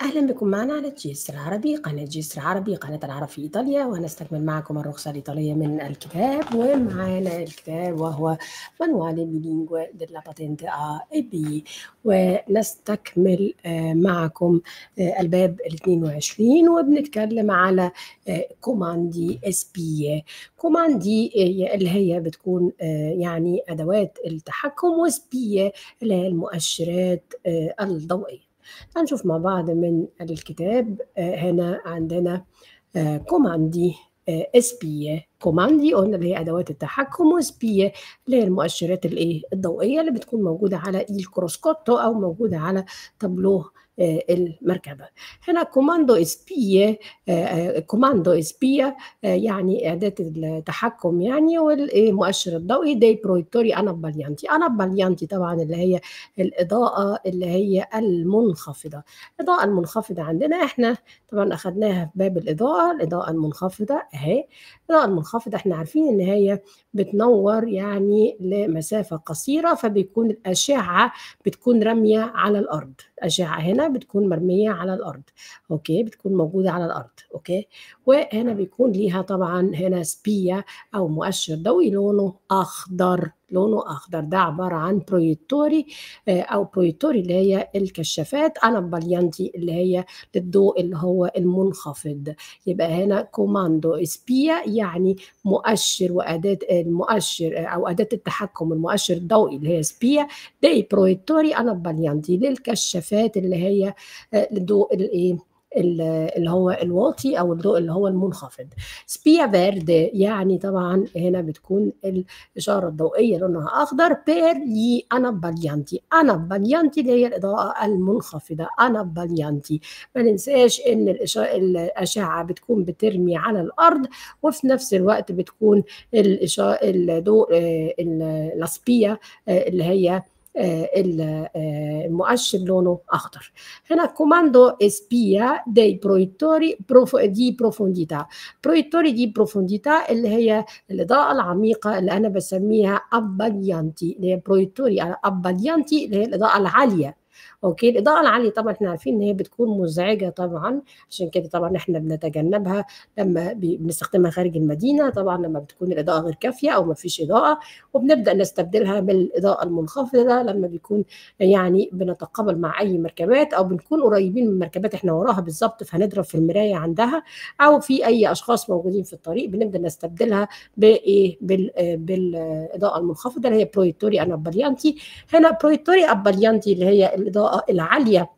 أهلا بكم معنا على جيس العربي قناة جيس العربي قناة العرب في إيطاليا ونستكمل معكم الرخصة الإيطالية من الكتاب ومعنا الكتاب وهو منوال بلينغوا ديلا باتنت ا بي ونستكمل آه، معكم آه، الباب ال 22 وبنتكلم على آه، كوماندي اس بي كوماندي اللي هي بتكون يعني أدوات التحكم وسبية اللي هي المؤشرات الضوئية هنشوف مع بعض من الكتاب آه، هنا عندنا آه، كوماندي آه، اسبيه كوماندي قلنا اللي هي ادوات التحكم وسبيه اللي هي المؤشرات الايه الضوئيه اللي بتكون موجوده على الكروسكوتو او موجوده على تابلوه آه، المركبة هنا كوماندو إسبية آه، آه، كوماندو إسبية يعني إعداد التحكم يعني والمؤشر الضوئي دي برويكتوري أنا باليانتي أنا باليانتي طبعا اللي هي الإضاءة اللي هي المنخفضة الإضاءة المنخفضة عندنا إحنا طبعا اخذناها في باب الإضاءة الإضاءة المنخفضة أهي الإضاءة المنخفضة إحنا عارفين إن هي بتنور يعني لمسافة قصيرة فبيكون الأشعة بتكون رامية على الأرض أشعة هنا بتكون مرميه على الارض اوكي بتكون موجوده على الارض اوكي وهنا بيكون ليها طبعا هنا سبيه او مؤشر ضوئي لونه اخضر لونه اخضر ده عباره عن برويتوري آه، او برويتوري اللي هي الكشافات انا باليانتي اللي هي للضوء اللي هو المنخفض يبقى هنا كوماندو اسبيا يعني مؤشر واداه آه، المؤشر آه، او اداه التحكم المؤشر الضوئي اللي هي سبيا دي برويتوري انا باليانتي للكشافات اللي هي للضوء الايه اللي هو الواطي او الضوء اللي هو المنخفض سبيا فيرد يعني طبعا هنا بتكون الاشاره الضوئيه لونها اخضر بير يي انا باليانتي انا باليانتي اللي هي الاضاءه المنخفضه انا باليانتي ما ننساش ان الاشعه بتكون بترمي على الارض وفي نفس الوقت بتكون الاشاره الضوء آه، الاسبيا آه، اللي هي آه، المؤشر آه، لونه اخضر هنا كوماندو اسبيا دي proiettori دي بروفونديتا برويتوري دي بروفونديتا اللي هي الاضاءه العميقه اللي انا بسميها ابالينتي اللي هي برويتوري ابالينتي اللي هي الاضاءه العاليه اوكي الاضاءه العاليه طبعا احنا عارفين ان هي بتكون مزعجه طبعا عشان كده طبعا احنا بنتجنبها لما بنستخدمها خارج المدينه طبعا لما بتكون الاضاءه غير كافيه او ما فيش اضاءه وبنبدا نستبدلها بالاضاءه المنخفضه لما بيكون يعني بنتقابل مع اي مركبات او بنكون قريبين من مركبات احنا وراها بالظبط فهنضرب في المرايه عندها او في اي اشخاص موجودين في الطريق بنبدا نستبدلها بايه بالاضاءه المنخفضه اللي هي برويتوري انا هنا برويتوري ابليانتي اللي هي الاضاءه الطبقه العاليه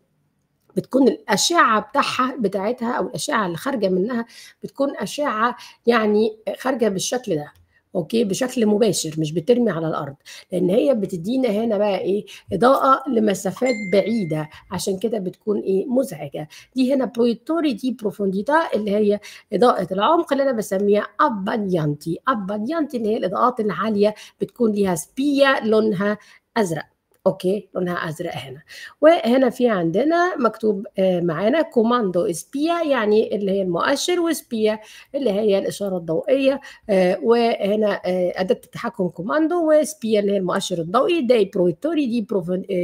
بتكون الاشعه بتاعها بتاعتها او الاشعه اللي خارجه منها بتكون اشعه يعني خارجه بالشكل ده اوكي بشكل مباشر مش بترمي على الارض لان هي بتدينا هنا بقى ايه اضاءه لمسافات بعيده عشان كده بتكون ايه مزعجه دي هنا برويتوري دي بروفونديتا اللي هي اضاءه العمق اللي انا بسميها ابانيانتي ابانيانتي اللي هي الاضاءات العاليه بتكون ليها سبيه لونها ازرق اوكي لونها ازرق هنا وهنا في عندنا مكتوب آه، معانا كوماندو اسبيا يعني اللي هي المؤشر وسبيا اللي هي الاشاره الضوئيه آه، وهنا آه، اداه التحكم كوماندو وسبيا اللي هي المؤشر الضوئي دي برويتوري دي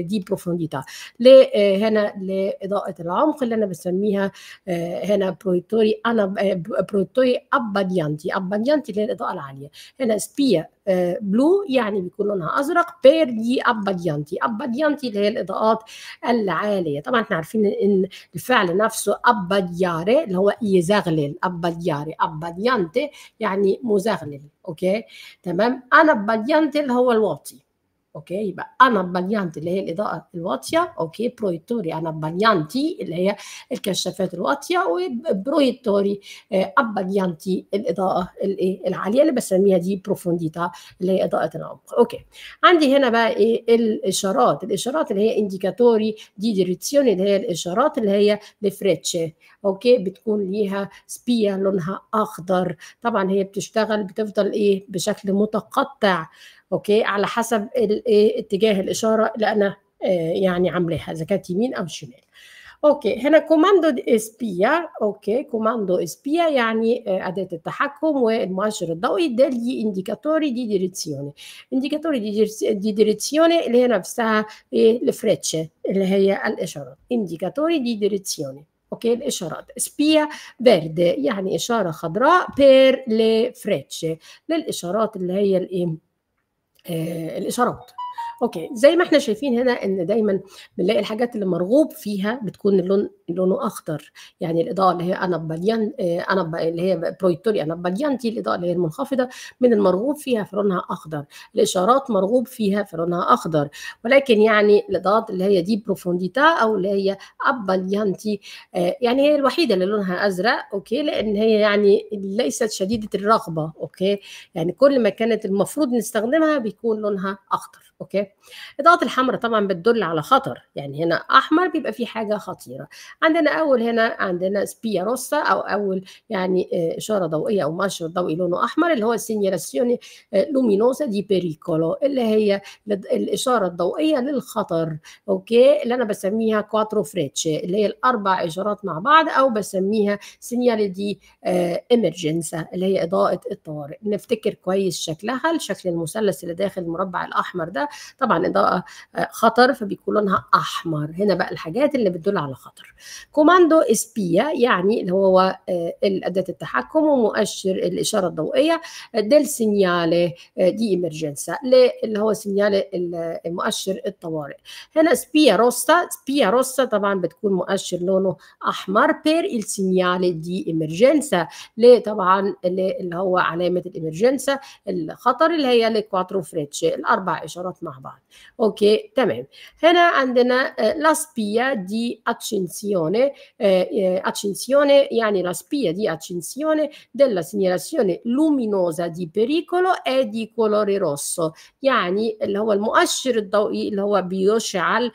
دي بروفونديتا هنا لاضاءه العمق اللي انا بسميها هنا برويتوري انا برويتوري اباديانتي اباديانتي اللي هي الاضاءه العاليه هنا سبيا بلو يعني بيكون لونها ازرق بير دي اباديانتي دي اباديانتي اللي هي الاضاءات العاليه طبعا احنا عارفين ان الفعل نفسه ابادياري اللي هو يزغلل ابادياري اباديانتي يعني مزغلل اوكي تمام انا اباديانتي اللي هو الواطي اوكي يبقى انا انبانيانت اللي هي الاضاءه الواطيه اوكي برويتوري بانيانتي اللي هي الكشافات الواطيه وبرويتوري ابانيانتي الاضاءه الايه العاليه اللي بسميها دي بروفونديتا اللي هي اضاءه العمق اوكي عندي هنا بقى ايه الاشارات الاشارات اللي هي انديكاتوري دي ديريزيون اللي هي الاشارات اللي هي لفريتشه اوكي بتكون ليها سبيه لونها اخضر طبعا هي بتشتغل بتفضل ايه بشكل متقطع اوكي على حسب الايه اتجاه الاشاره اللي انا آه، يعني عاملاها اذا كانت يمين او شمال اوكي هنا كوماندو اسبيا اوكي كوماندو اسبيا يعني آه، اداه التحكم والمؤشر الضوئي ده لي انديكاتوري دي ديريزيوني انديكاتوري دي ديريزيوني اللي هي نفسها إيه؟ الفريتش اللي هي الاشارات انديكاتوري دي ديريزيوني اوكي الاشارات سبيا فيرد يعني اشاره خضراء بير لفريتش للاشارات اللي هي الايه آه، الاشارات اوكي زي ما احنا شايفين هنا ان دايما بنلاقي الحاجات اللي مرغوب فيها بتكون اللون لونه اخضر يعني الاضاءه اللي هي اناباليان انا آه، اللي هي برويتوري بليانتي الاضاءه اللي هي المنخفضه من المرغوب فيها في لونها اخضر الاشارات مرغوب فيها في لونها اخضر ولكن يعني الاضاءات اللي هي دي بروفونديتا او اللي هي اباليانتي آه، يعني هي الوحيده اللي لونها ازرق اوكي لان هي يعني ليست شديده الرغبه اوكي يعني كل ما كانت المفروض نستخدمها بيكون لونها اخضر اوكي الشباب الاضاءات الحمراء طبعا بتدل على خطر يعني هنا احمر بيبقى فيه حاجه خطيره عندنا اول هنا عندنا سبيا روسا او اول يعني آه، اشاره ضوئيه او مؤشر ضوئي لونه احمر اللي هو سينيراسيوني لومينوسا دي بيريكولو اللي هي الاشاره الضوئيه للخطر اوكي اللي انا بسميها كواترو فريتشي اللي هي الاربع اشارات مع بعض او بسميها سينيال دي ايمرجنسا اللي هي اضاءه الطوارئ نفتكر كويس شكلها الشكل المثلث اللي داخل المربع الاحمر ده طبعا اضاءه آه، خطر فبيكون لونها احمر هنا بقى الحاجات اللي بتدل على خطر كوماندو اسبيا يعني اللي هو آه، اداه التحكم ومؤشر الاشاره الضوئيه آه، ديل سينيالي دي امرجنسا اللي هو سينيالي المؤشر الطوارئ هنا سبيا روسا سبيا روسا طبعا بتكون مؤشر لونه احمر بير السينيالي دي ليه طبعا اللي هو علامه الامرجنسا الخطر اللي هي الكواترو فريتش الاربع اشارات مع بعض بعض اوكي تمام هنا عندنا لا سبيا دي accensione accensione يعني la spia di accensione della segnalazione luminosa di pericolo è di colore rosso يعني اللي هو المؤشر الضوئي اللي هو بيشعل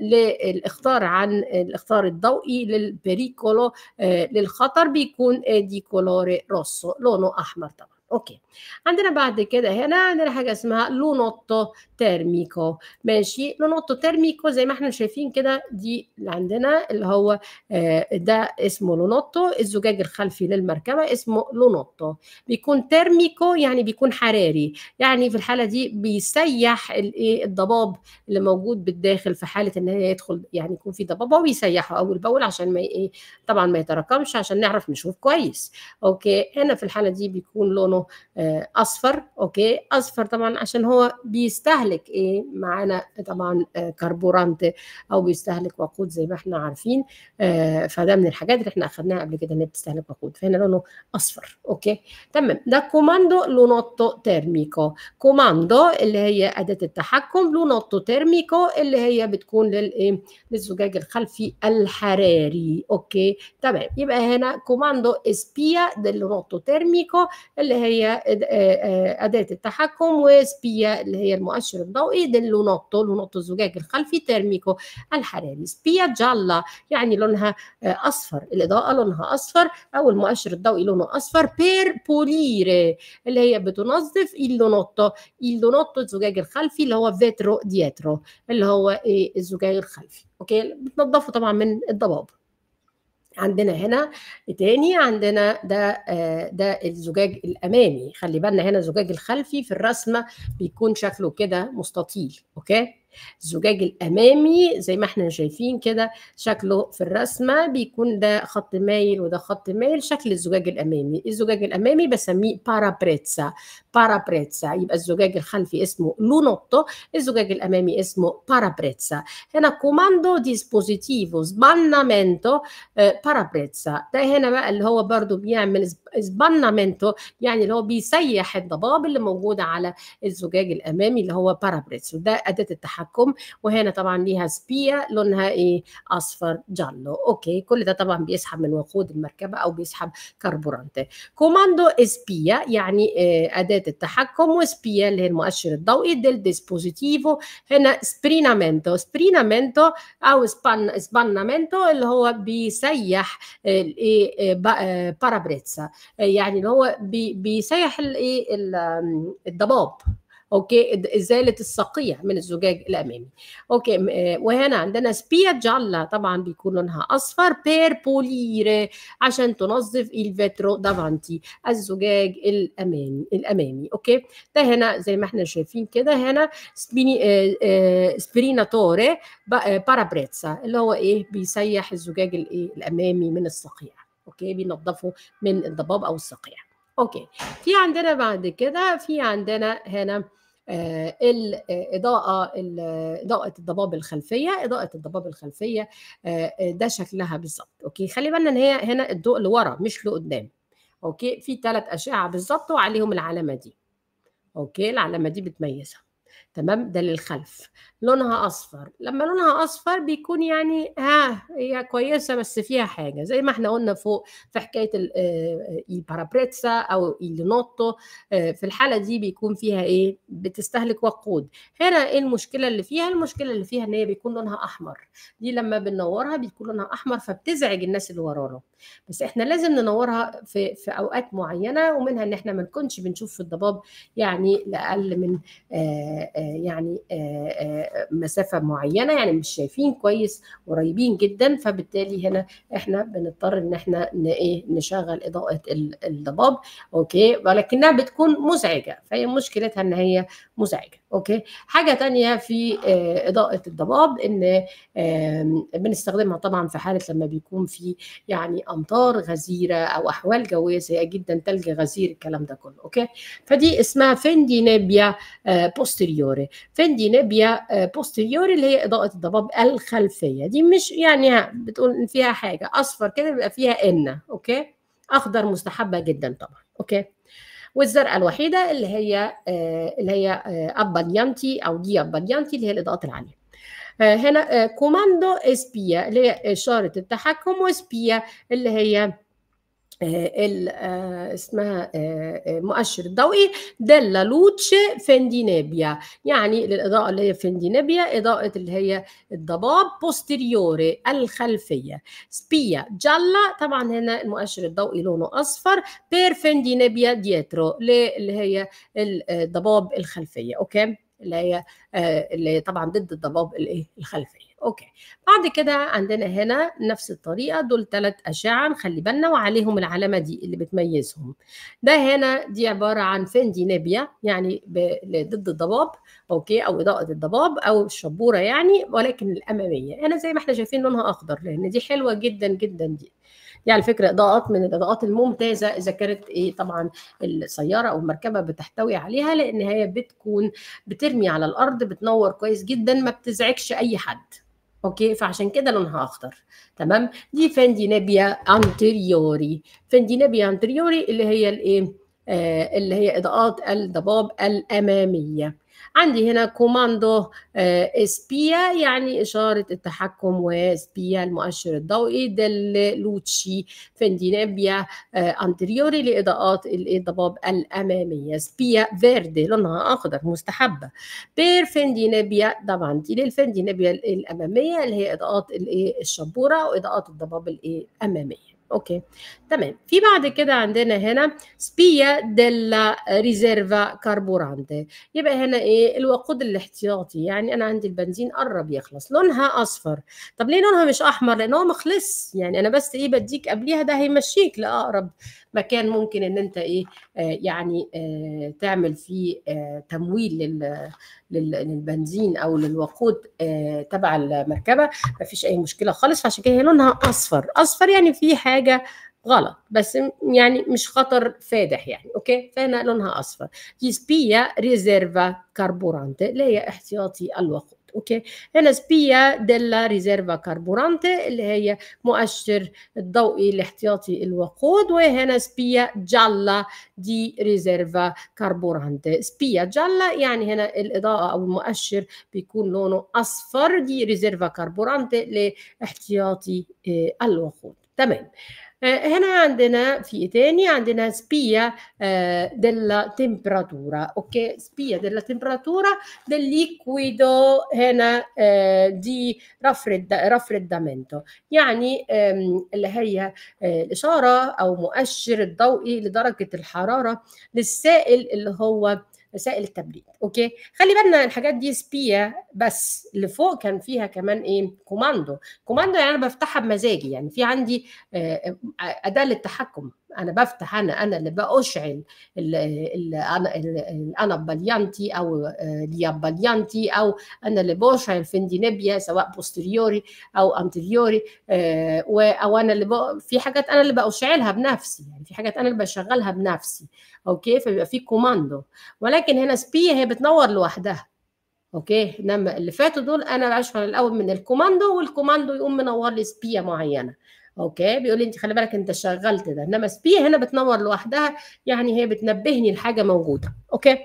للاخطار عن الاخطار الضوئي للبريكولو للخطر بيكون دي كولوري روسو لونه احمر طبعا اوكي عندنا بعد كده هنا عندنا حاجه اسمها لونوتو تيرميكو ماشي لونوتو تيرميكو زي ما احنا شايفين كده دي اللي عندنا اللي هو آه، ده اسمه لونوتو الزجاج الخلفي للمركبه اسمه لونوتو بيكون تيرميكو يعني بيكون حراري يعني في الحاله دي بيسيح الايه الضباب اللي موجود بالداخل في حاله ان هي يدخل يعني يكون في ضباب هو بيسيحه اول باول عشان ما ايه طبعا ما يتراكمش عشان نعرف نشوف كويس اوكي هنا في الحاله دي بيكون لونه آه، اصفر اوكي اصفر طبعا عشان هو بيستهلك ايه معانا طبعا آه، كربورانت او بيستهلك وقود زي ما احنا عارفين آه، فده من الحاجات اللي احنا اخدناها قبل كده ان هي بتستهلك وقود فهنا لونه اصفر اوكي تمام ده كوماندو لونوتو تيرميكو كوماندو اللي هي اداه التحكم لونوتو تيرميكو اللي هي بتكون للايه للزجاج الخلفي الحراري اوكي تمام يبقى هنا كوماندو اسبيا دي لونوتو تيرميكو اللي هي هي آه، آه، أداة التحكم وسبيا اللي هي المؤشر الضوئي ديلونوتو لونوتو الزجاج الخلفي ترميكو الحراري سبيا جالا يعني لونها آه، أصفر الإضاءة لونها أصفر أو المؤشر الضوئي لونه أصفر بير بوليري اللي هي بتنظف اللونوتو اللونوتو الزجاج الخلفي اللي هو فيترو دياترو اللي هو الزجاج الخلفي أوكي بتنظفه طبعا من الضباب عندنا هنا تاني عندنا ده آه، ده الزجاج الامامي خلي بالنا هنا الزجاج الخلفي في الرسمه بيكون شكله كده مستطيل اوكي الزجاج الامامي زي ما احنا شايفين كده شكله في الرسمه بيكون ده خط مايل وده خط مايل شكل الزجاج الامامي الزجاج الامامي بسميه بارابريتسا بارابريتسا يبقى الزجاج الخلفي اسمه لونوتو الزجاج الامامي اسمه بارابريتسا هنا كوماندو ديسبوزيتيفو سبانامنتو آه، بارابريتسا ده هنا بقى اللي هو برده بيعمل اسبنامنتو يعني اللي هو بيسيح الضباب اللي موجود على الزجاج الامامي اللي هو بارابريتس وده اداه التحكم وهنا طبعا ليها سبيا لونها ايه اصفر جالو اوكي كل ده طبعا بيسحب من وقود المركبه او بيسحب كربورانت كوماندو اسبيا يعني آه، اداه التحكم وسبيا اللي هي المؤشر الضوئي ديل ديسبوزيتيفو هنا سبرينامنتو سبرينامنتو او سبان سبانامنتو اللي هو بيسيح آه، آه، بارابريتسا يعني اللي هو بي بيسيح الايه الضباب اوكي ازاله الصقيع من الزجاج الامامي اوكي آه، وهنا عندنا سبيا جالا طبعا بيكون لونها اصفر بير بولير عشان تنظف الفيترو دافانتي الزجاج الامامي الامامي اوكي ده هنا زي ما احنا شايفين كده هنا سبريناتوري آه، آه، بارابريتسا اللي هو ايه بيسيح الزجاج الايه الامامي من الصقيع اوكي بينظفوا من الضباب او الصقيع اوكي في عندنا بعد كده في عندنا هنا آه الإضاءة آه، إضاءة الضباب الخلفية إضاءة الضباب الخلفية آه ده شكلها بالظبط أوكي خلي بالنا إن هي هنا الضوء لورا مش لقدام أوكي في ثلاث أشعة بالظبط وعليهم العلامة دي أوكي العلامة دي بتميزها تمام ده للخلف لونها اصفر لما لونها اصفر بيكون يعني ها هي كويسه بس فيها حاجه زي ما احنا قلنا فوق في حكايه آه، آه، البارابريتسا او النوتو آه، في الحاله دي بيكون فيها ايه بتستهلك وقود هنا ايه المشكله اللي فيها المشكله اللي فيها ان هي بيكون لونها احمر دي لما بننورها بيكون لونها احمر فبتزعج الناس اللي ورانا بس احنا لازم ننورها في في اوقات معينه ومنها ان احنا ما نكونش بنشوف في الضباب يعني لاقل من آه آه، يعني آه، آه، مسافة معينة يعني مش شايفين كويس قريبين جدا فبالتالي هنا احنا بنضطر ان احنا ايه نشغل اضاءة الضباب اوكي ولكنها بتكون مزعجة فهي مشكلتها ان هي مزعجة اوكي حاجة تانية في اضاءة الضباب ان بنستخدمها طبعا في حالة لما بيكون في يعني امطار غزيرة او احوال جوية سيئة جدا تلج غزير الكلام ده كله اوكي فدي اسمها فندي نيبيا بوستي فين فندي نبيا بوستريوري اللي هي إضاءة الضباب الخلفية دي مش يعني بتقول إن فيها حاجة أصفر كده بيبقى فيها إن أوكي أخضر مستحبة جدا طبعا أوكي والزرقاء الوحيدة اللي هي اللي هي ابانيانتي أو دي ابانيانتي اللي هي الإضاءات العالية هنا كوماندو اسبيا اللي هي إشارة التحكم واسبيا اللي هي آه، آه، اسمها آه، مؤشر الضوئي ديلا لوتش فندينابيا يعني الاضاءه اللي هي فندينابيا اضاءه اللي هي الضباب بوستيريوري الخلفيه سبيا جالا طبعا هنا المؤشر الضوئي لونه اصفر بير فندينابيا ديترو اللي هي الضباب الخلفيه اوكي اللي هي اللي طبعا ضد الضباب الايه الخلفيه اوكي بعد كده عندنا هنا نفس الطريقه دول ثلاث اشعه نخلي بالنا وعليهم العلامه دي اللي بتميزهم ده هنا دي عباره عن فندينابيا يعني ضد الضباب اوكي او اضاءه الضباب او الشبوره يعني ولكن الاماميه هنا زي ما احنا شايفين لونها اخضر لان دي حلوه جدا جدا دي يعني على فكره اضاءات من الاضاءات الممتازه اذا كانت ايه طبعا السياره او المركبه بتحتوي عليها لان هي بتكون بترمي على الارض بتنور كويس جدا ما بتزعجش اي حد اوكي فعشان كده لونها اخضر تمام دي فاندينابيا انتريوري فاندينابيا انتريوري اللي هي الايه آه اللي هي اضاءات الضباب الاماميه عندي هنا كوماندو آه، اسبيا يعني إشارة التحكم واسبيا المؤشر الضوئي دل لوتشي فندينابيا آه، أنتريوري لإضاءات الضباب الأمامية سبيا فيردي لونها أخضر مستحبة بير فندينابيا طبعا دي للفندينابيا الأمامية اللي هي إضاءات الشبورة وإضاءات الضباب الأمامية اوكي تمام في بعد كده عندنا هنا سبيا ديلا ريزيرفا كاربورانتي يبقى هنا ايه الوقود الاحتياطي يعني انا عندي البنزين قرب يخلص لونها اصفر طب ليه لونها مش احمر لان هو مخلص يعني انا بس ايه بديك قبليها ده هيمشيك لاقرب مكان ممكن ان انت ايه آه، يعني آه، تعمل فيه آه، تمويل للبنزين او للوقود تبع المركبه ما فيش اي مشكله خالص فعشان كده هي لونها اصفر اصفر يعني في حاجه غلط بس يعني مش خطر فادح يعني اوكي فهنا لونها اصفر دي سبيا ريزيرفا كاربورانت اللي هي احتياطي الوقود اوكي الاسبيه ديلا ريزيرفا كاربورانتي اللي هي مؤشر الضوئي الاحتياطي الوقود وهنا سبيا جالا دي ريزيرفا كاربورانتي سبيا جالا يعني هنا الاضاءه او المؤشر بيكون لونه اصفر دي ريزيرفا كاربورانتي لاحتياطي آه، الوقود تمام Eh, eh, هنا عندنا في تاني عندنا سبيا eh, della temperatura اوكي سبيا della temperatura دليكويدو هنا دي رفرد رفردamento يعني اللي هي الاشاره او مؤشر الضوئي لدرجه الحراره للسائل اللي هو وسائل التبريد اوكي خلي بالنا الحاجات دي سبيا بس اللي فوق كان فيها كمان ايه كوماندو كوماندو يعني انا بفتحها بمزاجي يعني في عندي آه، آه، اداه للتحكم انا بفتح انا انا اللي باشعل انا بليانتي او آه، لياباليانتي او انا اللي باشعل فندينيبيا سواء بوستريوري او انتريوري آه، او انا اللي في حاجات انا اللي باشعلها بنفسي يعني في حاجات انا اللي بشغلها بنفسي اوكي فبيبقى في كوماندو ولكن هنا سبي هي بتنور لوحدها اوكي انما اللي فاتوا دول انا بشعل الاول من الكوماندو والكوماندو يقوم منور لي سبيه معينه اوكي بيقول لي انت خلي بالك انت شغلت ده انما سبيه هنا بتنور لوحدها يعني هي بتنبهني الحاجه موجوده اوكي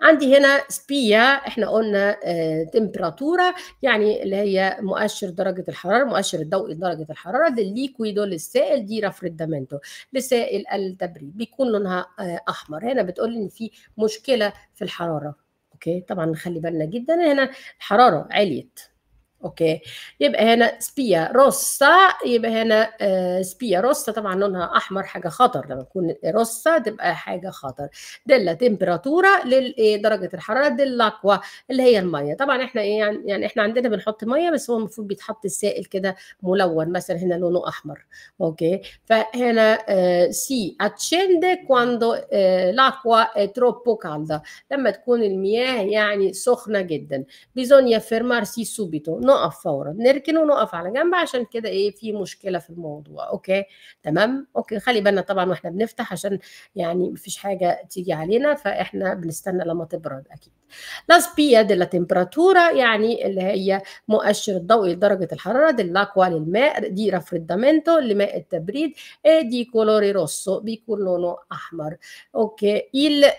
عندي هنا سبيا احنا قلنا اه تمبراتورا يعني اللي هي مؤشر درجه الحراره مؤشر الضوئي لدرجه الحراره للليكويدو للسائل دي رفردامنتو لسائل التبريد بيكون لونها اه احمر هنا بتقول ان في مشكله في الحراره اوكي طبعا نخلي بالنا جدا هنا الحراره عليت اوكي يبقى هنا سبيا روسا يبقى هنا آه، سبيا روسا طبعا لونها احمر حاجه خطر لما تكون روسا تبقى حاجه خطر ديلا تمبراتورا لدرجه إيه، الحراره ديلاكوا اللي هي الميه طبعا احنا ايه يعني،, يعني احنا عندنا بنحط ميه بس هو المفروض بيتحط السائل كده ملون مثلا هنا لونه احمر اوكي فهنا آه، سي اتشند كواندو لاكوا تروبو كالدا لما تكون المياه يعني سخنه جدا بيزونيا فيرمارسي سوبيتو نقف فورا نركن ونقف على جنب عشان كده ايه في مشكله في الموضوع اوكي تمام اوكي خلي بالنا طبعا واحنا بنفتح عشان يعني مفيش حاجه تيجي علينا فاحنا بنستنى لما تبرد اكيد سبيا دي تمبراتورا يعني اللي هي مؤشر الضوء لدرجة الحرارة dell'acqua للماء دي raffreddamento لماء التبريد إيه دي كولوري روسو بيكون لونه أحمر أوكي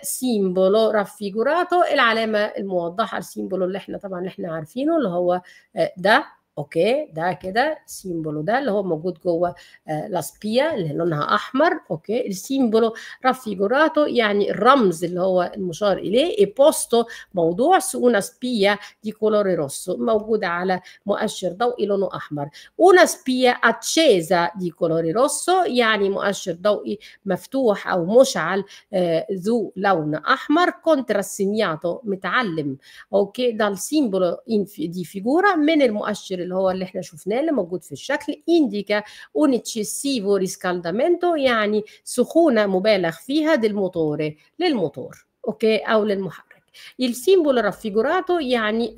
السيمبولو raffigurato العلامة الموضحة السيمبولو اللي احنا طبعا اللي احنا عارفينه اللي هو آه، ده اوكي ده كده سيمبولو ده اللي هو موجود جوه آه لاسبيا اللي لونها احمر اوكي السيمبولو رافيجوراتو يعني الرمز اللي هو المشار اليه اي بوستو موضوع سونا سبيا دي كولور روسو rosso موجوده على مؤشر ضوئي لونه احمر اونا سبيا اتشيزا دي كولور روسو يعني مؤشر ضوئي مفتوح او مشعل آه ذو لون احمر كونتراسينياتو متعلم اوكي ده السيمبولو دي فيجورا من المؤشر اللي هو اللي احنا شفناه اللي موجود في الشكل انديكا اون اتشيسيفو riscaldamento يعني سخونة مبالغ فيها للموتور للموتور اوكي او للمحرك السيمبول simbolo raffigurato يعني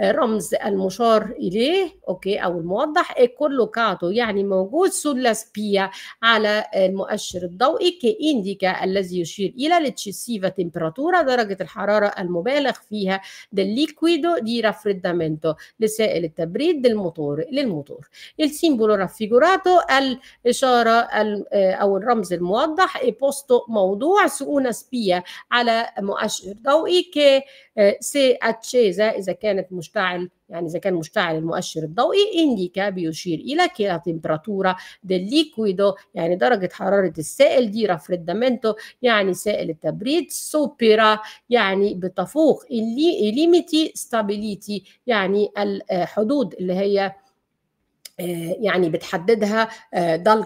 الرمز المشار إليه أوكي أو الموضح è collocato يعني موجود sulla spia على المؤشر الضوئي كإنديكا الذي يشير إلى l'eccessiva temperatura درجة الحرارة المبالغ فيها del liquido di raffreddamento لسائل التبريد للموتور للموتور السيمبول simbolo raffigurato الإشارة أو الرمز الموضح è posto موضوع su سبيا على مؤشر ضوئي كي آه، سي اتشي إذا كانت مشتعل يعني إذا كان مشتعل المؤشر الضوئي إنديكا بيشير إلى كي لا تمبراتورا دي ليكويدو يعني درجة حرارة السائل دي رافريدامنتو يعني سائل التبريد سوبيرا يعني بتفوق اللي ليميتي ستابيليتي يعني الحدود آه، اللي هي آه، يعني بتحددها آه، دال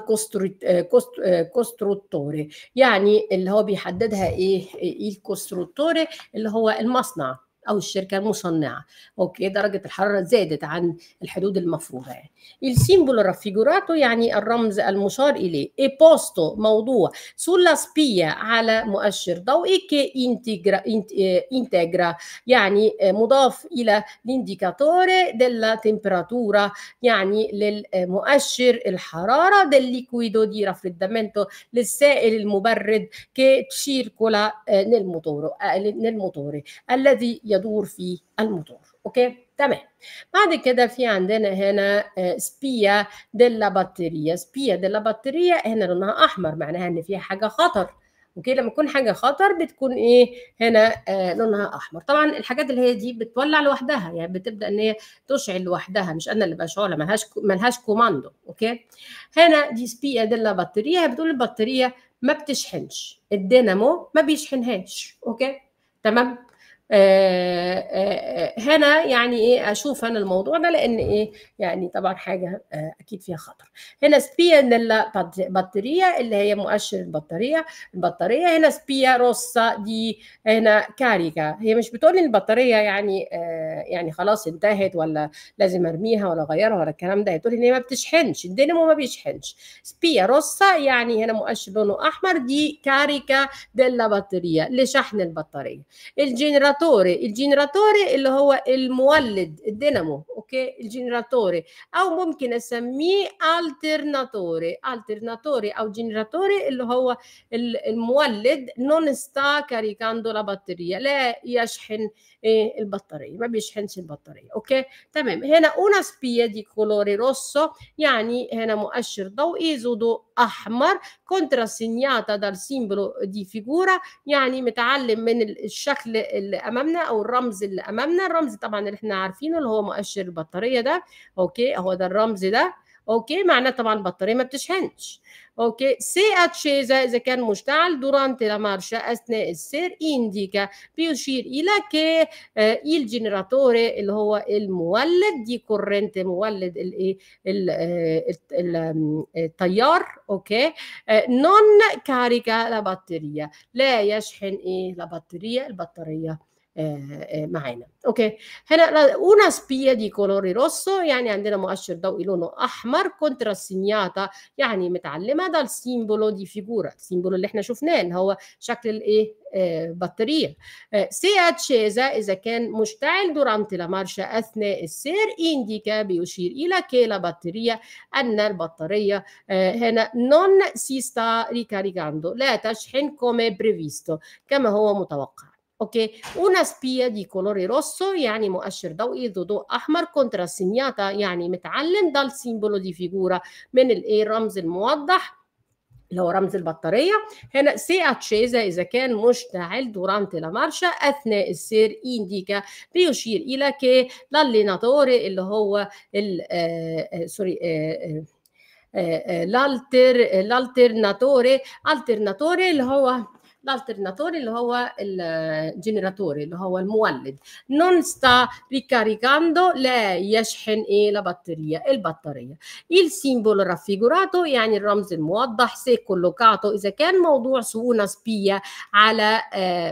آه، كوستروتوري يعني اللي هو بيحددها ايه, إيه الكوستروتوري اللي هو المصنع او الشركه المصنعه اوكي درجه الحراره زادت عن الحدود المفروضه يعني السيمبول رافيجوراتو يعني الرمز المشار اليه ايبوستو موضوع sulla spia على مؤشر ضوئي كي انتجرا آه، انتجرا يعني آه، مضاف الى الانديكاتوري della temperatura يعني للمؤشر الحراره del liquido di raffreddamento للسائل المبرد كي circola nel motore nel motore الذي تدور في الموتور اوكي تمام بعد كده في عندنا هنا سبيا ديلا باتريا سبيا ديلا باتريا هنا لونها احمر معناها ان فيها حاجه خطر اوكي لما تكون حاجه خطر بتكون ايه هنا آه لونها احمر طبعا الحاجات اللي هي دي بتولع لوحدها يعني بتبدا ان هي تشعل لوحدها مش انا اللي بشعلها ملهاش ملهاش كوماندو اوكي هنا دي سبيا ديلا بطاريه بتقول البطاريه ما بتشحنش الدينامو ما بيشحنهاش اوكي تمام آه، آه، آه، هنا يعني ايه اشوف انا الموضوع ده لان ايه يعني طبعا حاجه اكيد فيها خطر هنا سبيا نella بطاريه اللي هي مؤشر البطاريه البطاريه هنا سبيا روسا دي هنا كاريكا هي مش بتقول ان البطاريه يعني يعني خلاص انتهت ولا لازم ارميها ولا اغيرها ولا الكلام ده هتقول ان هي ما بتشحنش الدينامو ما بيشحنش سبيا روسا يعني هنا مؤشر لونه احمر دي كاريكا ديلا بطاريه لشحن البطاريه الجنرال generatore الجنراتوري اللي هو المولد الدينامو اوكي الجنراتوري او ممكن اسميه الترناتوري الترناتوري او جنراتوري اللي هو المولد non sta caricando la batteria لا يشحن البطاريه ما بيشحنش البطاريه اوكي تمام هنا una spia di colore rosso يعني هنا مؤشر ضوئي ذو ضوء أحمر كونتراسينياتا ده السيمبلو دي فيجورا يعني متعلم من الشكل اللي أمامنا أو الرمز اللي أمامنا الرمز طبعا اللي احنا عارفينه اللي هو مؤشر البطارية ده أوكي هو ده الرمز ده اوكي معناه طبعا البطاريه ما بتشحنش اوكي سي اتشيزا اذا كان مشتعل دورانتي لا مارشا اثناء السير انديكا بيشير الى كي il جنراتوري اللي هو المولد دي كورنت مولد الايه التيار اوكي نون كاريكا لا باتريا لا يشحن ايه لا باتريا البطاريه Eh, eh, معانا اوكي هنا una spia di colore rosso يعني عندنا مؤشر ضوئي لونه احمر كونترا سينياتا يعني متعلمه ده السيمبولو دي فيجورا السيمبولو اللي احنا شفناه اللي هو شكل الايه آه، بطاريه سي آه، اتشيزا اذا كان مشتعل دورانت لا مارشا اثناء السير انديكا بيشير الى كي بطاريه ان البطاريه آه، هنا نون سيستا ريكاريجاندو لا تشحن كومي بريفيستو كما هو متوقع اوكي una spia di colore rosso يعني مؤشر ضوئي ذو ضوء احمر كونترا سينياتا يعني متعلم ده السيمبولو دي فيجورا من الاي الرمز الموضح اللي هو رمز البطارية هنا سي اتشيزا إذا كان مشتعل دورانت لا مارشا أثناء السير إنديكا بيشير إلى كي لاليناتوري اللي هو ال آه سوري آه آه الالتر الالترناتوري الترناتوري اللي هو الالترناتور اللي هو الجنراتور اللي هو المولد non sta ricaricando لا يشحن ايه لا batteria البطاريه il simbolo raffigurato يعني الرمز الموضح se collocato اذا كان موضوع su una spia على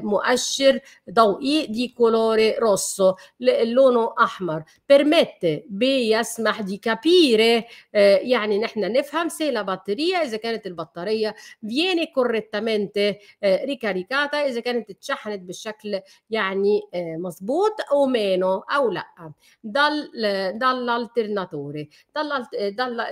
مؤشر ضوئي di colore rosso لونه احمر permette بيسمح دي capire يعني ان احنا نفهم se la batteria اذا كانت البطاريه viene correttamente ريكاريكاتا اذا كانت اتشحنت بالشكل يعني مظبوط او مينو او لا دال دالالترناتوري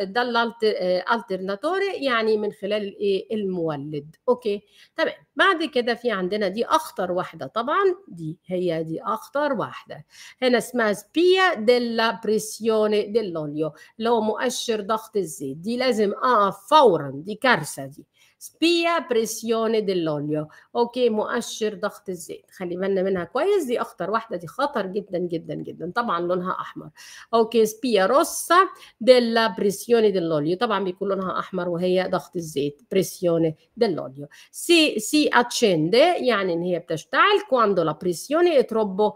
دالالترناتوري يعني من خلال الايه المولد اوكي تمام بعد كده في عندنا دي اخطر واحده طبعا دي هي دي اخطر واحده هنا اسمها سبيا ديلا بريسيوني ديلوليو اللي هو مؤشر ضغط الزيت دي لازم اقف فورا دي كارثه دي سبيا بريسيون دلوليو اوكي مؤشر ضغط الزيت خلي بالنا منها كويس دي اخطر واحده دي خطر جدا جدا جدا طبعا لونها احمر اوكي سبيا روسا ديلا بريسيون دلوليو طبعا بيكون لونها احمر وهي ضغط الزيت بريسيون دلوليو سي سي اتشيندي يعني ان هي بتشتعل كواندو لا بريسيون تروبو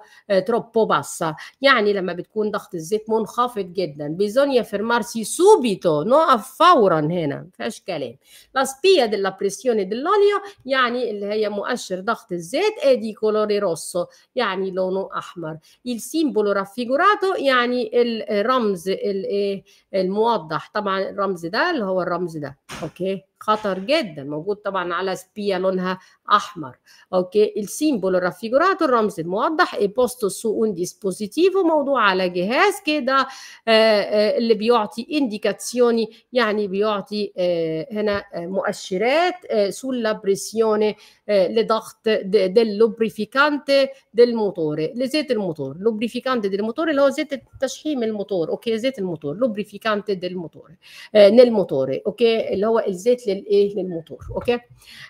تروبو باسا يعني لما بتكون ضغط الزيت منخفض جدا بيزونيا فيرمارسي سوبيتو نقف فورا هنا ما فيهاش كلام لا سبيا ادي لا بريسيوني ديلاليا يعني اللي هي مؤشر ضغط الزيت ادي كولوري روسو يعني لونه احمر السيمبولو رافيجوراتو يعني الرمز الموضح طبعا الرمز ده اللي هو الرمز ده اوكي خطر جدا موجود طبعا على سبيا لونها احمر اوكي السيمبول الرافيجورات الرمز الموضح ايبوستو سو اون ديسبوزيتيفو موضوع على جهاز كده آه، آه، اللي بيعطي انديكاتسيوني يعني بيعطي آه، هنا مؤشرات سولا بريسيوني لضغط ديل لوبريفيكانت ديل موتور لزيت الموتور لوبريفيكانتي ديل موتور اللي هو زيت تشحيم الموتور اوكي زيت الموتور لوبريفيكانتي ديل موتور نيل موتور اوكي اللي هو الزيت للايه للموتور اوكي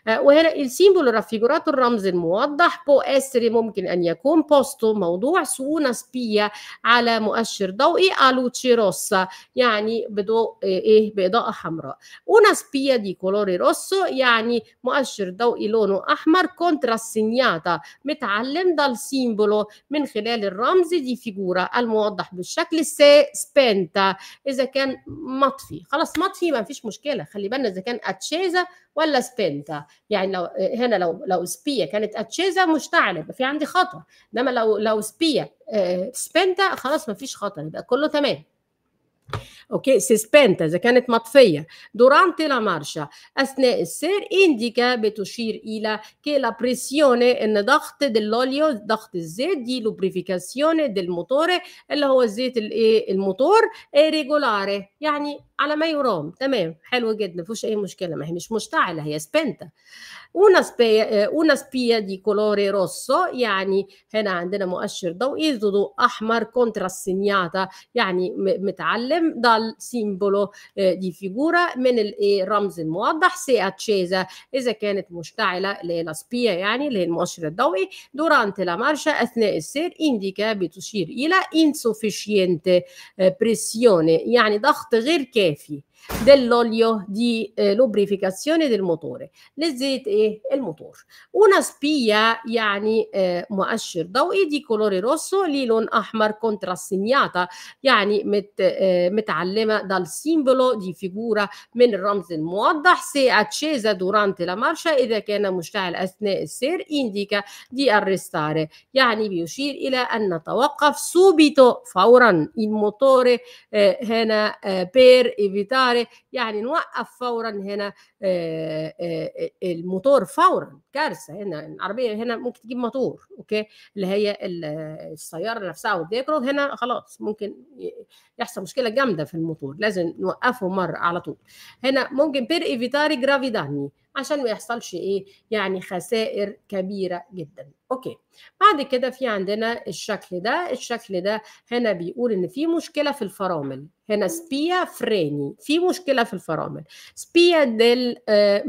آه وهنا السيمبول رافيجورات الرمز الموضح بو اسري ممكن ان يكون بوستو موضوع سونا سبيا على مؤشر ضوئي الوتشي روسا يعني بضوء آه، ايه باضاءه حمراء اونا سبيا دي كولوري روسو يعني مؤشر ضوئي لونه احمر كونترا سينياتا متعلم ده السيمبولو من خلال الرمز دي فيجورا الموضح بالشكل سي سبينتا اذا كان مطفي خلاص مطفي ما فيش مشكله خلي بالنا اذا كان اتشيزا ولا سبنتا يعني لو هنا لو لو سبيا كانت اتشيزا مشتعله يبقى في عندي خطر انما لو لو سبيا آه، سبنتا خلاص ما فيش خطر يبقى كله تمام اوكي سسبنتا اذا كانت مطفيه دورانتي لا مارشا اثناء السير انديكا بتشير الى كي لا بريسيوني ان ضغط دلوليو ضغط الزيت دي لوبريفيكاسيوني دل موتوري اللي هو زيت الايه الموتور ريجولاري إيه؟ يعني على ما يرام تمام حلو جدا فيهوش اي مشكله ما هي مش مشتعله هي سبنتا una, سبيا una spia di colore rosso يعني هنا عندنا مؤشر ضوئي ضوء احمر contrassegnata يعني متعلم دال سيمبولو آه، دي فيجورا من الرمز إيه، الموضح سي اتشيزا اذا كانت مشتعله اللي هي الاسبيا يعني اللي هي المؤشر الضوئي دورانت لا مارشا اثناء السير انديكا بتشير الى انسوفيشينت آه، بريسيوني يعني ضغط غير كافي Merci. dell'olio di eh, lubrificazione del motore le e il motore. una spia يعني eh, مؤشر ضوئي دي كولور روسو لون احمر contrassegnata يعني مت, eh, metallema dal simbolo di figura men الرمز الموضح se accesa durante la marcia اذا كان مشتعل اثناء ser, indica di arrestare يعني vi uscire ان نتوقف subito fauran, il motore eh, هنا eh, per evitare طوارئ يعني نوقف فورا هنا آه، آه، آه، الموتور فورا كارثه هنا العربيه هنا ممكن تجيب موتور اوكي اللي هي السياره نفسها والديكرو هنا خلاص ممكن يحصل مشكله جامده في الموتور لازم نوقفه مره على طول هنا ممكن بير ايفيتاري جرافيداني عشان ما يحصلش ايه يعني خسائر كبيره جدا اوكي بعد كده في عندنا الشكل ده الشكل ده هنا بيقول ان في مشكله في الفرامل هنا سبيا فريني في مشكله في الفرامل سبيا ديل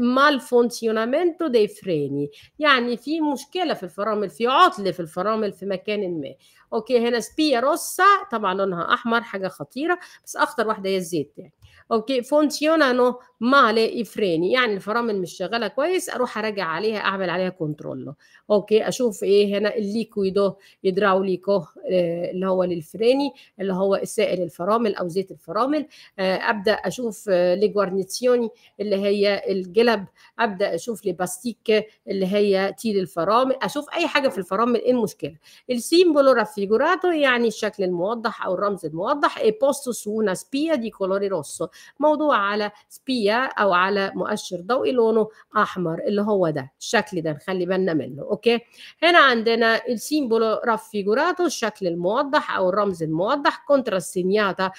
مالفونسيونامنتو دي فريني يعني في مشكله في الفرامل في عطل في الفرامل في مكان ما اوكي هنا سبيا روسا طبعا لونها احمر حاجه خطيره بس اخطر واحده هي الزيت يعني اوكي فونسيونانو مالي i يعني الفرامل مش شغاله كويس اروح اراجع عليها اعمل عليها كنترول اوكي اشوف ايه هنا الليكويدو يدراوليكو آه، اللي هو للفريني اللي هو السائل الفرامل او زيت الفرامل آه، ابدا اشوف لجوارنيتسيوني آه، اللي هي الجلب ابدا اشوف لباستيك اللي هي تيل الفرامل اشوف اي حاجه في الفرامل ايه المشكله السيمبولو رافيجوراتو يعني الشكل الموضح او الرمز الموضح اي بوستو سونا سبيا دي كولوري روسو موضوع على سبيا او على مؤشر ضوئي لونه احمر اللي هو ده الشكل ده نخلي بالنا منه اوكي هنا عندنا السيمبولو رافيجوراتو الشكل الموضح او الرمز الموضح كونترا سينياتا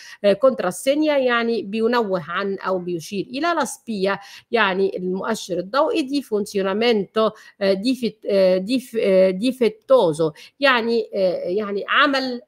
كونترا سينيا يعني بينوه عن او بيشير الى لا سبيا يعني المؤشر الضوئي دي فونسيونامنتو آه، ديفيت آه، آه، ديفيتوزو يعني يعني عمل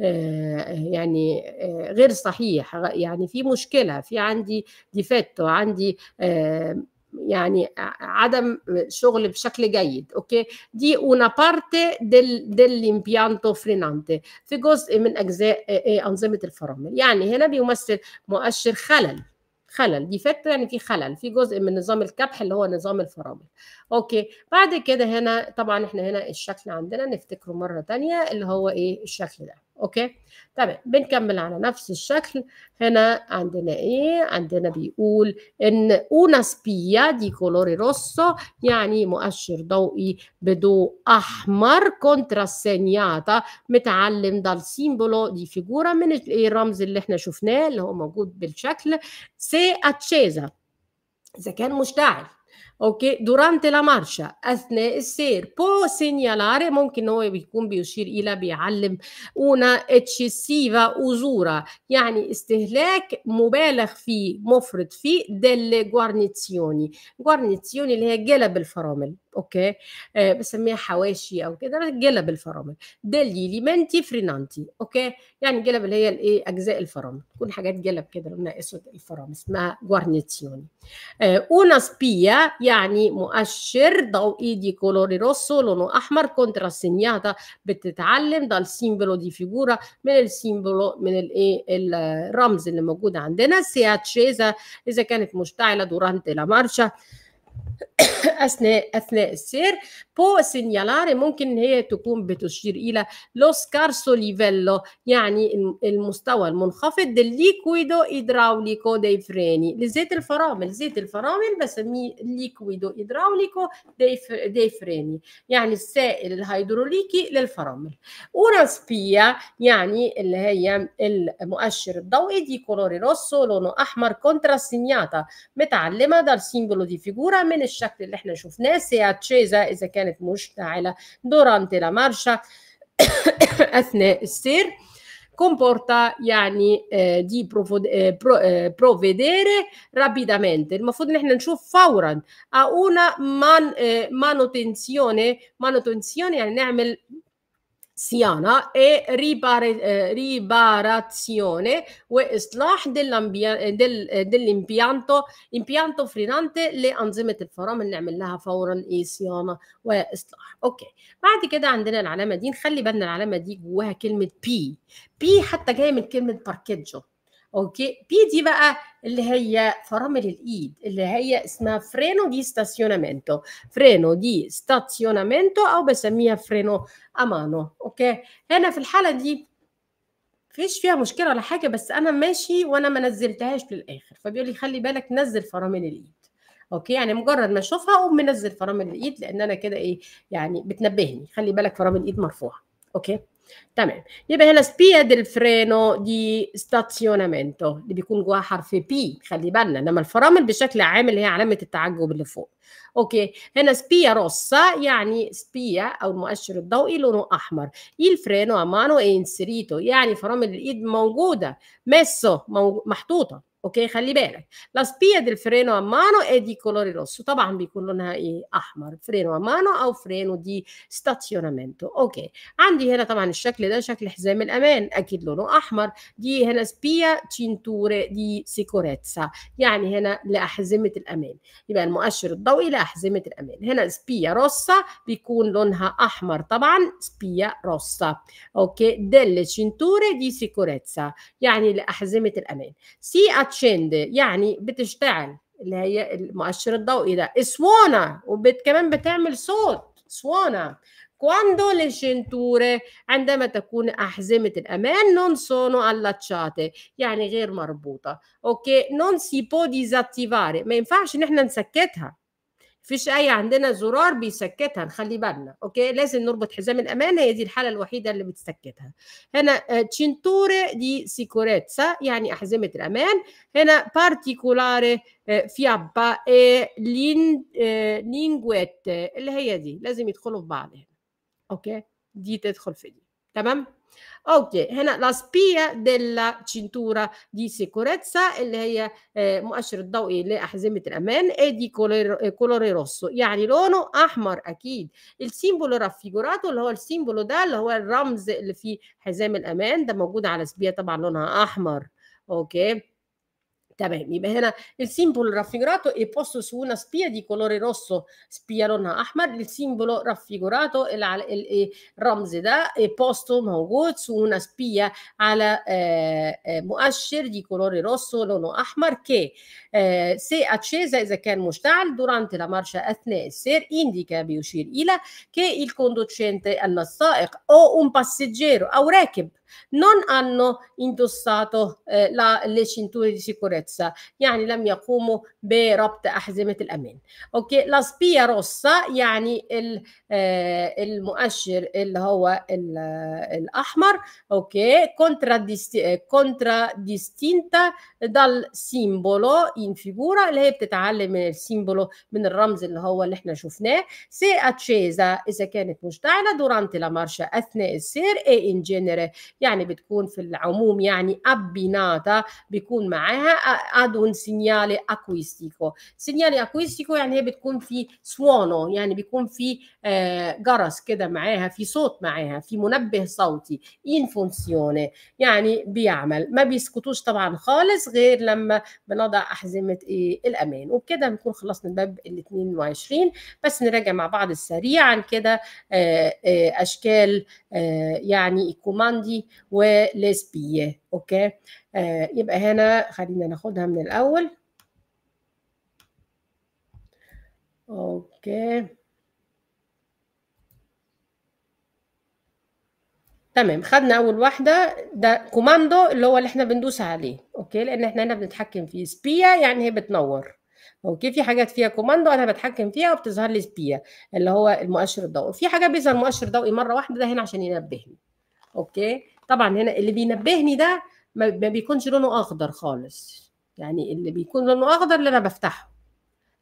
آه، يعني آه، غير صحيح يعني في مشكله في عندي ديفيتو عندي آه، يعني عدم شغل بشكل جيد اوكي دي una parte ديل امبيانتو فرينانتي في جزء من اجزاء انظمه الفرامل يعني هنا بيمثل مؤشر خلل خلل ديفكت يعني في خلل في جزء من نظام الكبح اللي هو نظام الفرامل اوكي بعد كده هنا طبعا احنا هنا الشكل عندنا نفتكره مره تانية اللي هو ايه الشكل ده اوكي تمام بنكمل على نفس الشكل هنا عندنا ايه عندنا بيقول ان una spia دي كولوري روسو يعني مؤشر ضوئي بضوء احمر سينياتا متعلم ده السيمبولو دي فيجورا من إيه، الرمز اللي احنا شفناه اللي هو موجود بالشكل سي اتشيزا اذا كان مشتعل اوكي دورانت لا مارشا اثناء السير بو سينيالاري ممكن هو بيكون بيشير الى بيعلم اونا اتشيسيفا اوزورا يعني استهلاك مبالغ فيه مفرط فيه دل جوارنيتسيوني جوارنيتسيوني اللي هي جلب الفرامل اوكي آه بسميها حواشي او كده جلب الفرامل دليليمنتي فرينانتي اوكي يعني جلب اللي هي الايه اجزاء الفرامل تكون حاجات جلب كده لونها اسود الفرامل اسمها جوارنيتيوني آه اونا سبيا يعني مؤشر ضوئي دي كولوري روسو لونه احمر كونترا سينياتا بتتعلم ده السيمبلو دي فيجورا من السيمبلو من الايه الرمز اللي موجود عندنا سياتشيزا اذا كانت مشتعله دورانت لا مارشا اثناء اثناء السير بو سينيالاري ممكن هي تكون بتشير الى لو سكارسو ليفيلو يعني المستوى المنخفض ليكويدو ايدراوليكو دي فريني لزيت الفرامل زيت الفرامل بسميه ليكويدو ايدراوليكو دي فريني يعني السائل الهيدروليكي للفرامل اوراسبيا يعني اللي هي المؤشر الضوئي دي كولوري روسو لونه احمر كونترا سينياتا متعلمه دال سيمبولو دي فيجورا من الشكل اللي احنا شفناه سياتشيزا اذا كانت مشتعله دورانتي لا مارشا اثناء السير comporta يعني آه دي provvedere rapidamente المفروض ان احنا نشوف فورا a una man, آه manutenzione manutenzione يعني نعمل صيانه اي ريباراتسيوني واصلاح ديلامبيانتو امبيانتو فرينانتي لانظمه الفرامل اللي نعمل لها فورا اي صيانه واصلاح اوكي بعد كده عندنا العلامه دي نخلي بالنا العلامه دي جواها كلمه بي بي حتى جايه من كلمه باركيجو اوكي بي دي بقى اللي هي فرامل الايد اللي هي اسمها فرينو دي ستاسيونامينتو فرينو دي ستاسيونامينتو او بسميها فرينو امانو اوكي هنا في الحاله دي فيش فيها مشكله ولا حاجه بس انا ماشي وانا ما نزلتهاش للاخر فبيقول لي خلي بالك نزل فرامل الايد اوكي يعني مجرد ما اشوفها اقوم منزل فرامل الايد لان انا كده ايه يعني بتنبهني خلي بالك فرامل الايد مرفوعه اوكي تمام يبقى هنا سبيد الفرينو دي ستاسيونامنتو اللي بيكون جواها حرف بي خلي بالنا انما الفرامل بشكل عام اللي هي علامه التعجب اللي فوق اوكي هنا سبيا روسا يعني سبيا او المؤشر الضوئي لونه احمر الفرينو امانو انسريتو يعني فرامل الايد موجوده ميسو محطوطه اوكي خلي بالك لا سبيد الفرينو freno a mano è di colore طبعا بيكون لونها ايه احمر فرينو ا مانو او فرينو دي ستاسيونامento اوكي عندي هنا طبعا الشكل ده شكل حزام الامان اكيد لونه احمر دي هنا سبيا تشينتوري دي سيكوريتسا يعني هنا لاحزمه الامان يبقى المؤشر الضوئي لاحزمه الامان هنا سبيا روسا بيكون لونها احمر طبعا سبيا روسا اوكي دل cinture دي سيكوريتسا يعني لاحزمه الامان سي تشند يعني بتشتعل اللي هي المؤشر الضوئي ده سوانا وكمان بتعمل صوت سوانا كواندو لشنتوري عندما تكون أحزمة الأمان نون سونو اللاتشاتي يعني غير مربوطة أوكي نون سي بو ديزاتيفاري ما ينفعش إن إحنا نسكتها فيش اي عندنا زرار بيسكتها نخلي بالنا اوكي لازم نربط حزام الامان هي دي الحاله الوحيده اللي بتسكتها هنا تشينتوري دي سيكوريتسا يعني احزمه الامان هنا بارتيكولاري فيابا لينجويت اللي هي دي لازم يدخلوا في بعض هنا اوكي دي تدخل في دي تمام اوكي هنا لا سبيا ديلا تشنتورا دي سيكوريتسا اللي هي مؤشر الضوئي لأحزمة الأمان ادي كولوري روسو يعني لونه أحمر أكيد السيمبولو رافيجوراتو اللي هو السيمبولو ده اللي هو الرمز اللي فيه حزام الأمان ده موجود على سبية طبعا لونها أحمر اوكي تمام يبقى هنا السيمبل raffigurato e posto su una spia di colore rosso spia لونها احمر السيمبل raffigurato الرمز ده è posto موجود su una spia على مؤشر eh, eh, di colore rosso لونه احمر che eh, se accesa اذا كان مشتعل durante la marcia اثناء السير indica بيشير الى che il conducente السائق او un passeggero او راكب non hanno indossato eh, la, le cinture di sicurezza يعني لم يقوموا بربط أحزمة الأمان أوكي la spia rossa يعني ال, eh, المؤشر اللي هو ال, الأحمر أوكي contraddistinta dal simbolo in figura اللي هي بتتعلم من السيمبولو من الرمز اللي هو اللي احنا شفناه سي اتشيزا إذا كانت مشتعلة durante la marcia أثناء السير e in genere يعني بتكون في العموم يعني أبيناتا بيكون معاها أدون سينيالي أكويستيكو سينيالي أكويستيكو يعني هي بتكون في سوانو يعني بيكون في جرس آه، كده معاها في صوت معاها في منبه صوتي إن فونسيوني يعني بيعمل ما بيسكتوش طبعا خالص غير لما بنضع أحزمة إيه؟ الأمان وبكده بنكون خلصنا الباب ال 22 بس نراجع مع بعض سريعا كده آه، آه، أشكال يعني الكوماندي ولسبي اوكي آه يبقى هنا خلينا ناخدها من الاول اوكي تمام خدنا اول واحده ده كوماندو اللي هو اللي احنا بندوس عليه اوكي لان احنا هنا بنتحكم فيه سبيا يعني هي بتنور اوكي في حاجات فيها كوماندو انا بتحكم فيها وبتظهر لي سبيا اللي هو المؤشر الضوئي في حاجه بيظهر مؤشر ضوئي مره واحده ده هنا عشان ينبهني اوكي طبعا هنا اللي بينبهني ده ما بيكونش لونه اخضر خالص يعني اللي بيكون لونه اخضر اللي انا بفتحه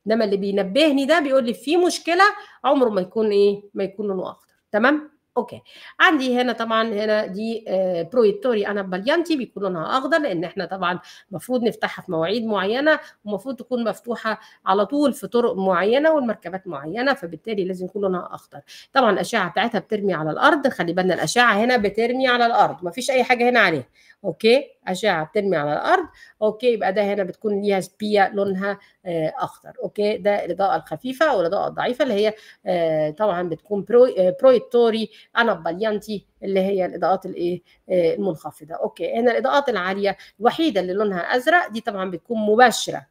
انما اللي بينبهني ده بيقول لي في مشكله عمره ما يكون ايه ما يكون لونه اخضر تمام اوكي عندي هنا طبعا هنا دي برويتوري آه، انا بليانتي بيكون لونها اخضر لان احنا طبعا المفروض نفتحها في مواعيد معينه ومفروض تكون مفتوحه على طول في طرق معينه والمركبات معينه فبالتالي لازم يكون لونها اخضر طبعا الاشعه بتاعتها بترمي على الارض خلي بالنا الاشعه هنا بترمي على الارض مفيش اي حاجه هنا عليها اوكي اشعه بترمي على الارض اوكي يبقى ده هنا بتكون ليها سبيا لونها آه، اخضر اوكي ده الاضاءه الخفيفه او الاضاءه الضعيفه اللي هي آه، طبعا بتكون برو انا بليانتي اللي هي الاضاءات الايه آه، المنخفضه اوكي هنا الاضاءات العاليه الوحيده اللي لونها ازرق دي طبعا بتكون مباشره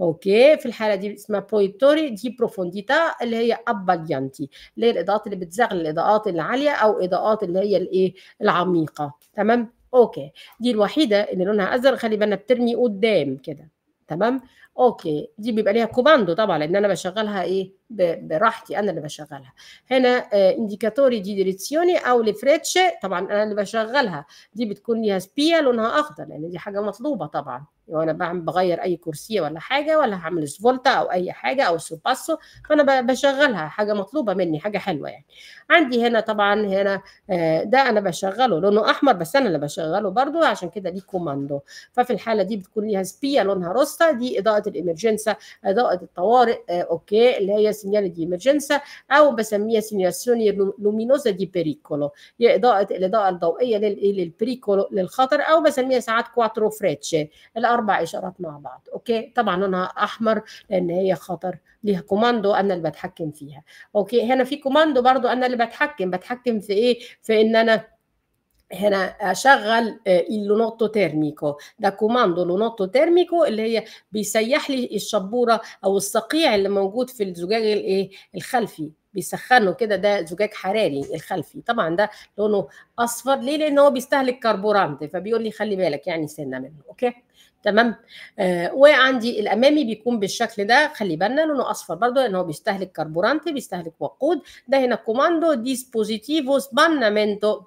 اوكي في الحاله دي اسمها بويتوري دي بروفونديتا اللي هي ابليانتي اللي هي الاضاءات اللي بتزغل الاضاءات العاليه او اضاءات اللي هي الايه العميقه تمام اوكي دي الوحيده اللي لونها ازرق خلي بالنا بترمي قدام كده تمام اوكي دي بيبقى ليها كوماندو طبعا لان انا بشغلها ايه براحتي انا اللي بشغلها هنا آه، انديكاتوري دي ديريزيوني او لفريتشه طبعا انا اللي بشغلها دي بتكون ليها سبيا لونها اخضر لان دي حاجه مطلوبه طبعا وانا بعمل بغير اي كرسيه ولا حاجه ولا هعمل سفولتا او اي حاجه او سوباسو فانا بشغلها حاجه مطلوبه مني حاجه حلوه يعني عندي هنا طبعا هنا آه، ده انا بشغله لونه احمر بس انا اللي بشغله برده عشان كده ليه كوماندو ففي الحاله دي بتكون ليها سبيا لونها روستا دي اضاءه ادوات الامرجنسا ادوات آه، الطوارئ آه، اوكي اللي هي سينيال دي امرجنسا او بسميها سينيالسيوني لومينوزا دي بيريكولو هي اضاءه الاضاءه الضوئيه للبريكولو للخطر او بسميها ساعات كواترو فريتشي الاربع اشارات مع بعض اوكي طبعا لونها احمر لان هي خطر ليها كوماندو انا اللي بتحكم فيها اوكي هنا في كوماندو برضو انا اللي بتحكم بتحكم في ايه في ان انا هنا اشغل اللونوتو تيرميكو ده كوماندو لونوتو تيرميكو اللي هي بيسيح لي الشبوره او الصقيع اللي موجود في الزجاج الايه الخلفي بيسخنه كده ده زجاج حراري الخلفي طبعا ده لونه اصفر ليه لان هو بيستهلك كربورانت فبيقول لي خلي بالك يعني سنه منه اوكي تمام آه وعندي الامامي بيكون بالشكل ده خلي بالنا لونه اصفر برضو لان هو بيستهلك كربورانت بيستهلك وقود ده هنا كوماندو ديسبوزيتيفو بانامنتو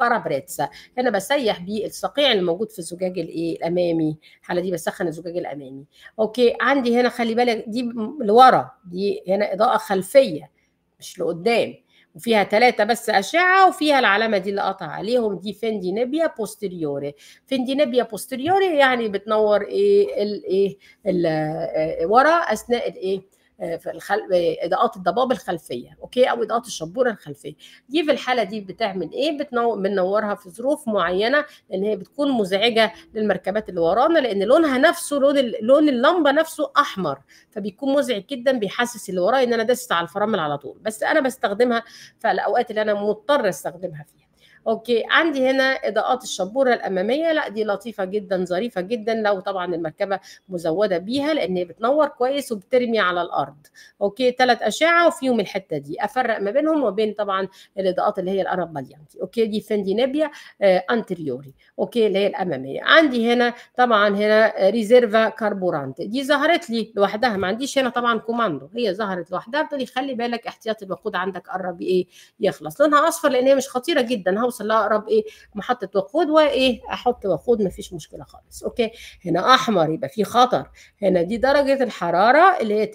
بارابريتسا بار هنا آه، بسيح بالصقيع اللي موجود في الزجاج الايه الامامي الحاله دي بسخن الزجاج الامامي اوكي عندي هنا خلي بالك دي لورا دي هنا اضاءه خلفيه مش لقدام وفيها ثلاثة بس أشعة وفيها العلامة دي اللي قطع عليهم دي فندي نبيا بوستيريوري فندي نبيا بوستيريوري يعني بتنور إيه الإيه آه، آه، ورا أثناء الإيه آه، في الخل... اضاءات الضباب الخلفيه اوكي او اضاءات الشبوره الخلفيه دي في الحاله دي بتعمل ايه بتنو... بنورها في ظروف معينه لان هي بتكون مزعجه للمركبات اللي ورانا لان لونها نفسه لون لون اللمبه نفسه احمر فبيكون مزعج جدا بيحسس اللي ورايا ان انا دست على الفرامل على طول بس انا بستخدمها في الاوقات اللي انا مضطر استخدمها فيها اوكي عندي هنا اضاءات الشبوره الاماميه لا دي لطيفه جدا ظريفه جدا لو طبعا المركبه مزوده بيها لان هي بتنور كويس وبترمي على الارض اوكي ثلاث اشعه وفيهم الحته دي افرق ما بينهم وبين طبعا الاضاءات اللي هي باليانتي اوكي دي فندي نابيا آه انتريوري اوكي اللي هي الاماميه عندي هنا طبعا هنا ريزيرفا كاربورانت دي ظهرت لي لوحدها ما عنديش هنا طبعا كوماندو هي ظهرت لوحدها بتقولي خلي بالك احتياطي الوقود عندك قرب ايه يخلص لونها اصفر لان هي مش خطيره جدا هو اوصل لاقرب ايه محطه وقود وايه احط وقود مفيش مشكله خالص اوكي هنا احمر يبقى في خطر هنا دي درجه الحراره اللي هي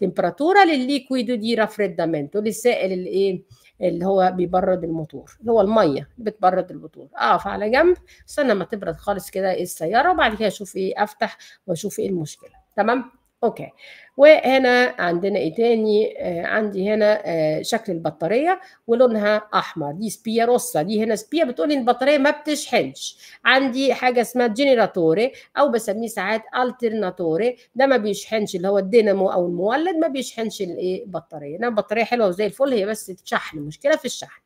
تمبراتورا للليكويد دي رافريدامنتو للسائل اللي ايه اللي هو بيبرد الموتور اللي هو الميه بتبرد الموتور اقف على جنب استنى ما تبرد خالص كده ايه السياره وبعد كده اشوف ايه افتح واشوف ايه المشكله تمام اوكي وهنا عندنا ايه تاني آه عندي هنا آه شكل البطاريه ولونها احمر دي سبيا روسا دي هنا سبيا بتقول ان البطاريه ما بتشحنش عندي حاجه اسمها جنراتوري او بسميه ساعات الترناتوري ده ما بيشحنش اللي هو الدينامو او المولد ما بيشحنش الايه البطاريه انما البطاريه حلوه وزي الفل هي بس تشحن المشكله في الشحن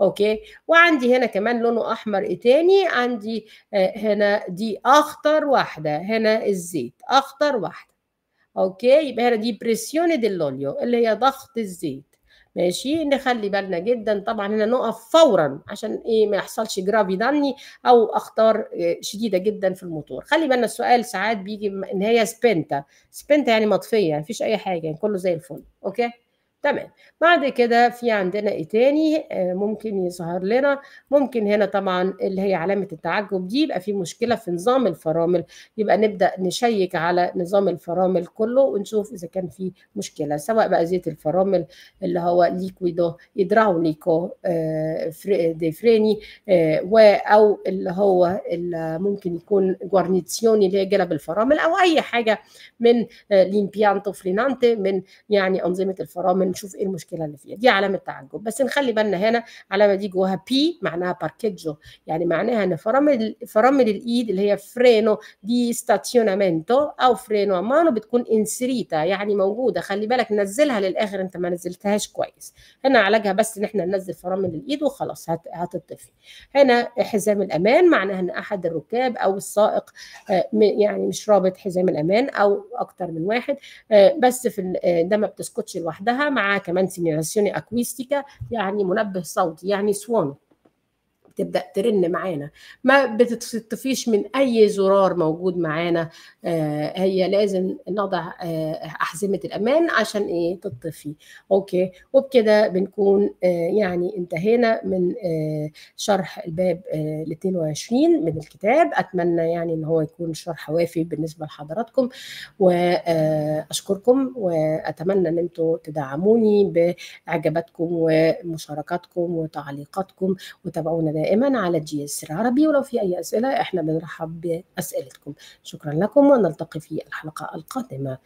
اوكي وعندي هنا كمان لونه احمر ايه تاني عندي آه هنا دي اخطر واحده هنا الزيت اخطر واحده اوكي يبقى هنا دي بريسيون دلوليو اللي هي ضغط الزيت ماشي نخلي بالنا جدا طبعا هنا نقف فورا عشان ايه ما يحصلش جرافي داني او اخطار آه، شديده جدا في الموتور خلي بالنا السؤال ساعات بيجي ان هي سبنتا سبنتا يعني مطفيه مفيش اي حاجه يعني كله زي الفل اوكي تمام بعد كده في عندنا ايه تاني آه، ممكن يظهر لنا ممكن هنا طبعا اللي هي علامة التعجب دي يبقى في مشكلة في نظام الفرامل يبقى نبدأ نشيك على نظام الفرامل كله ونشوف إذا كان في مشكلة سواء بقى زيت الفرامل اللي هو ليكويدو إدراوليكو آه، دي فريني آه، أو اللي هو اللي ممكن يكون جوارنيتسيوني اللي هي جلب الفرامل أو أي حاجة من ليمبيانتو فرينانتي من يعني أنظمة الفرامل نشوف ايه المشكله اللي فيها دي علامه تعجب بس نخلي بالنا هنا علامه دي جواها بي معناها باركيجو يعني معناها ان فرامل فرامل الايد اللي هي فرينو دي ستاسيونامento او فرينو امانو بتكون انسريتا يعني موجوده خلي بالك نزلها للاخر انت ما نزلتهاش كويس هنا علاجها بس ان احنا ننزل فرامل الايد وخلاص هتطفي هنا حزام الامان معناها ان احد الركاب او السائق آه، يعني مش رابط حزام الامان او اكتر من واحد آه، بس في آه، ده ما بتسكتش لوحدها معاه كمان سيميلاسيون اكويستيكا يعني منبه صوتي يعني سوانو بتبدا ترن معانا ما بتطفيش من اي زرار موجود معانا آه، هي لازم نضع آه، احزمه الامان عشان ايه تطفي اوكي وبكده بنكون آه، يعني انتهينا من شرح الباب 22 من الكتاب اتمنى يعني ان هو يكون شرح وافي بالنسبه لحضراتكم واشكركم واتمنى ان انتم تدعموني باعجاباتكم ومشاركاتكم وتعليقاتكم وتابعونا دايما دائما على جي اس العربي ولو في أي أسئلة إحنا بنرحب بأسئلتكم شكرا لكم ونلتقي في الحلقة القادمة